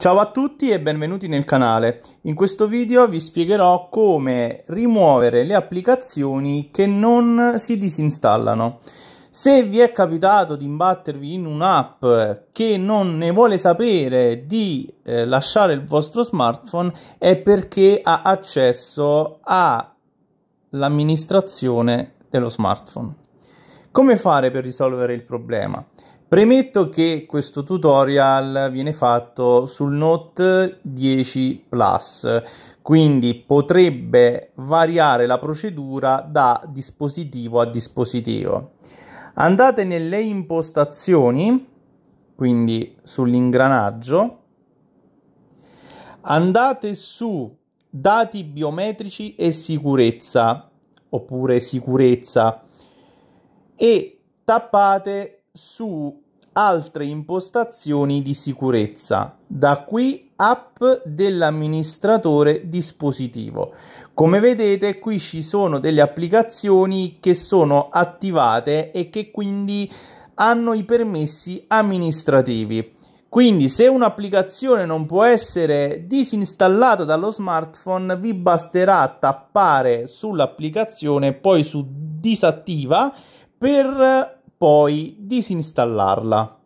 Ciao a tutti e benvenuti nel canale. In questo video vi spiegherò come rimuovere le applicazioni che non si disinstallano. Se vi è capitato di imbattervi in un'app che non ne vuole sapere di eh, lasciare il vostro smartphone è perché ha accesso all'amministrazione dello smartphone. Come fare per risolvere il problema? Premetto che questo tutorial viene fatto sul Note 10 Plus, quindi potrebbe variare la procedura da dispositivo a dispositivo. Andate nelle impostazioni, quindi sull'ingranaggio, andate su dati biometrici e sicurezza oppure sicurezza e tappate su altre impostazioni di sicurezza. Da qui app dell'amministratore dispositivo. Come vedete qui ci sono delle applicazioni che sono attivate e che quindi hanno i permessi amministrativi. Quindi se un'applicazione non può essere disinstallata dallo smartphone vi basterà tappare sull'applicazione poi su disattiva per poi disinstallarla.